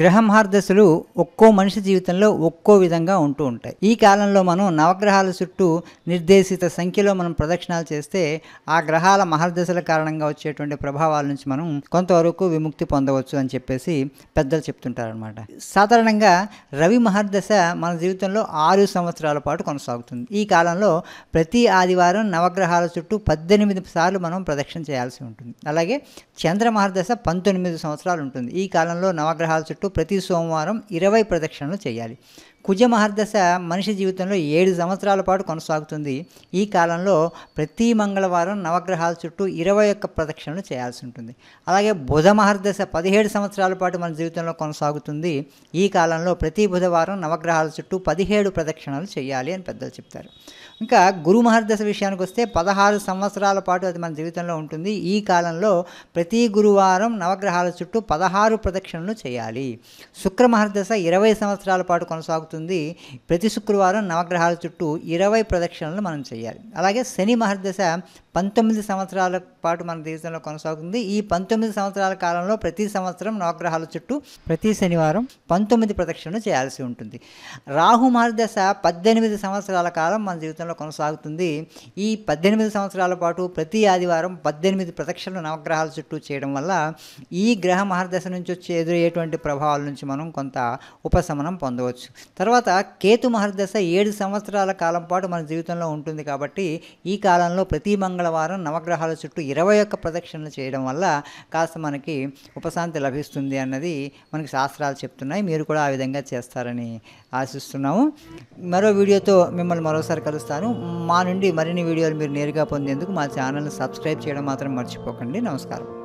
గ్రహ దశలు ఒక్కో మనిషి జీవితంలో ఒక్కో విధంగా ఉంటూ ఉంటాయి ఈ కాలంలో మనం నవగ్రహాల చుట్టూ నిర్దేశిత సంఖ్యలో మనం ప్రదక్షిణాలు చేస్తే ఆ గ్రహాల మహర్దశల కారణంగా వచ్చేటువంటి ప్రభావాల నుంచి మనం కొంతవరకు విముక్తి పొందవచ్చు అని చెప్పేసి పెద్దలు చెప్తుంటారనమాట సాధారణంగా రవి మహర్దశ మన జీవితంలో ఆరు సంవత్సరాల పాటు కొనసాగుతుంది ఈ కాలంలో ప్రతి ఆదివారం నవగ్రహాల చుట్టూ పద్దెనిమిది సార్లు మనం ప్రదక్షిణ చేయాల్సి ఉంటుంది అలాగే చంద్ర మహర్దశ పంతొమ్మిది సంవత్సరాలు ఉంటుంది ఈ కాలంలో నవగ్రహాల చుట్టూ ప్రతి సోమవారం ఇరవై ప్రదక్షిణలు చేయాలి కుజ మహర్దశ మనిషి జీవితంలో ఏడు సంవత్సరాల పాటు కొనసాగుతుంది ఈ కాలంలో ప్రతి మంగళవారం నవగ్రహాల చుట్టూ ఇరవై ఒక్క ప్రదక్షిణలు చేయాల్సి ఉంటుంది అలాగే బుధ మహర్దశ పదిహేడు సంవత్సరాల పాటు మన జీవితంలో కొనసాగుతుంది ఈ కాలంలో ప్రతి బుధవారం నవగ్రహాల చుట్టూ పదిహేడు ప్రదక్షిణలు చేయాలి అని పెద్దలు చెప్తారు ఇంకా గురు మహర్దశ విషయానికి వస్తే పదహారు సంవత్సరాల పాటు అది మన జీవితంలో ఉంటుంది ఈ కాలంలో ప్రతి గురువారం నవగ్రహాల చుట్టూ పదహారు ప్రదక్షిణలు చేయాలి చేసుకోవాలి శుక్ర మహర్దశ ఇరవై సంవత్సరాల పాటు కొనసాగుతుంది ప్రతి శుక్రవారం నవగ్రహాల చుట్టూ ఇరవై ప్రదక్షిణలు మనం చేయాలి అలాగే శని మహర్దశ పంతొమ్మిది సంవత్సరాల పాటు మన దేశంలో కొనసాగుతుంది ఈ పంతొమ్మిది సంవత్సరాల కాలంలో ప్రతి సంవత్సరం నవగ్రహాల చుట్టూ ప్రతి శనివారం పంతొమ్మిది ప్రదక్షిణలు చేయాల్సి ఉంటుంది రాహు మహర్దశ పద్దెనిమిది సంవత్సరాల కాలం మన జీవితంలో కొనసాగుతుంది ఈ పద్దెనిమిది సంవత్సరాల పాటు ప్రతి ఆదివారం పద్దెనిమిది ప్రదక్షిణలు నవగ్రహాల చుట్టూ చేయడం వల్ల ఈ గ్రహ మహర్దశ నుంచి వచ్చి ఎదురయ్యేటువంటి ప్రభావాల నుంచి మనం కొంత ఉపశమనం పొందవచ్చు తర్వాత కేతు మహర్దశ ఏడు సంవత్సరాల కాలం పాటు మన జీవితంలో ఉంటుంది కాబట్టి ఈ కాలంలో ప్రతి మంగళవారం నవగ్రహాల చుట్టూ ఇరవై ఒక్క ప్రదక్షిణలు చేయడం వల్ల కాస్త మనకి ఉపశాంతి లభిస్తుంది అన్నది మనకి శాస్త్రాలు చెప్తున్నాయి మీరు కూడా ఆ విధంగా చేస్తారని ఆశిస్తున్నాము మరో వీడియోతో మిమ్మల్ని మరోసారి కలుస్తాను మా నుండి మరిన్ని వీడియోలు మీరు నేరుగా పొందేందుకు మా ఛానల్ని సబ్స్క్రైబ్ చేయడం మాత్రం మర్చిపోకండి నమస్కారం